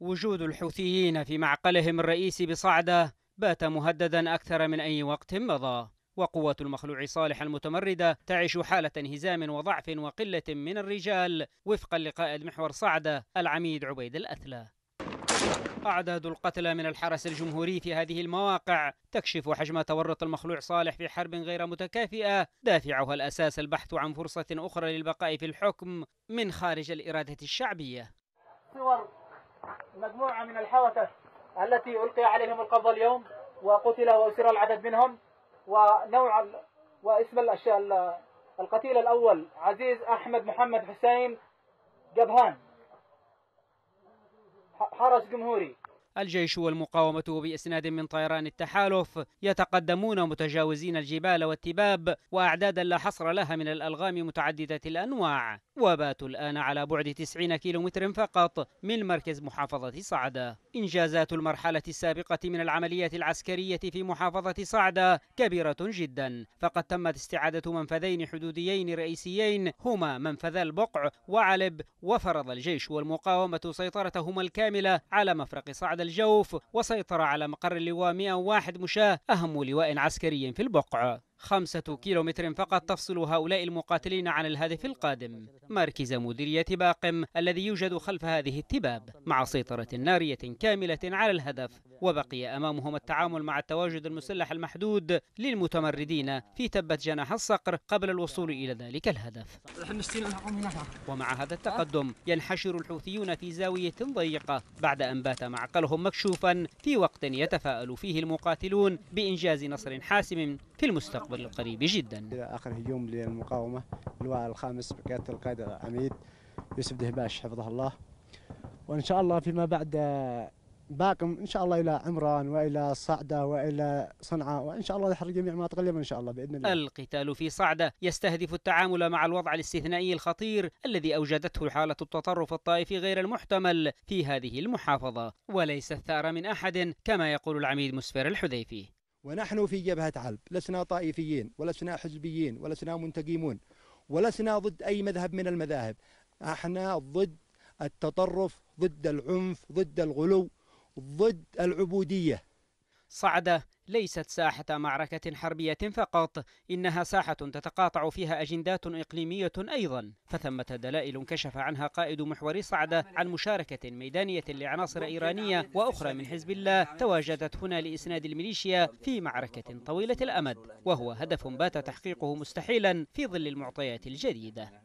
وجود الحوثيين في معقلهم الرئيسي بصعدة بات مهددا أكثر من أي وقت مضى وقوة المخلوع صالح المتمردة تعيش حالة انهزام وضعف وقلة من الرجال وفقا لقائد محور صعدة العميد عبيد الأثلى أعداد القتلى من الحرس الجمهوري في هذه المواقع تكشف حجم تورط المخلوع صالح في حرب غير متكافئة دافعها الأساس البحث عن فرصة أخرى للبقاء في الحكم من خارج الإرادة الشعبية مجموعة من الحوثة التي ألقي عليهم القبض اليوم وقتل وأسر العدد منهم ونوع ال... واسم ال... القتيل الأول عزيز أحمد محمد حسين جبهان حرس جمهوري الجيش والمقاومة بإسناد من طيران التحالف يتقدمون متجاوزين الجبال والتباب وأعدادا لا حصر لها من الألغام متعددة الأنواع وباتوا الآن على بعد 90 كيلومتر فقط من مركز محافظة صعدة إنجازات المرحلة السابقة من العملية العسكرية في محافظة صعدة كبيرة جدا فقد تمت استعادة منفذين حدوديين رئيسيين هما منفذ البقع وعلب وفرض الجيش والمقاومة سيطرتهما الكاملة على مفرق صعدة الجوف وسيطر على مقر اللواء 101 مشاة أهم لواء عسكري في البقعة خمسة كيلومتر فقط تفصل هؤلاء المقاتلين عن الهدف القادم مركز مديرية باقم الذي يوجد خلف هذه التباب مع سيطرة نارية كاملة على الهدف وبقي أمامهم التعامل مع التواجد المسلح المحدود للمتمردين في تبة جناح الصقر قبل الوصول إلى ذلك الهدف ومع هذا التقدم ينحشر الحوثيون في زاوية ضيقة بعد أن بات معقلهم مكشوفا في وقت يتفاءل فيه المقاتلون بإنجاز نصر حاسم في المستقبل المستقبل القريب جدا إلى آخر هجوم للمقاومة اللواء الخامس بقيادة القائد العميد يوسف دهباش حفظه الله وإن شاء الله فيما بعد آه، باقم إن شاء الله إلى عمران وإلى صعدة وإلى صنعاء وإن شاء الله يحرق جميع مناطق اليمن إن شاء الله بإذن الله القتال في صعدة يستهدف التعامل مع الوضع الاستثنائي الخطير الذي أوجدته حالة التطرف الطائفي غير المحتمل في هذه المحافظة وليس الثأر من أحد كما يقول العميد مسفر الحذيفي ونحن في جبهة علب لسنا طائفيين ولسنا حزبيين ولسنا منتقيمون ولسنا ضد أي مذهب من المذاهب احنا ضد التطرف ضد العنف ضد الغلو ضد العبودية صعد ليست ساحة معركة حربية فقط، إنها ساحة تتقاطع فيها أجندات إقليمية أيضا، فثمة دلائل كشف عنها قائد محور صعدة عن مشاركة ميدانية لعناصر إيرانية وأخرى من حزب الله تواجدت هنا لإسناد الميليشيا في معركة طويلة الأمد، وهو هدف بات تحقيقه مستحيلا في ظل المعطيات الجديدة.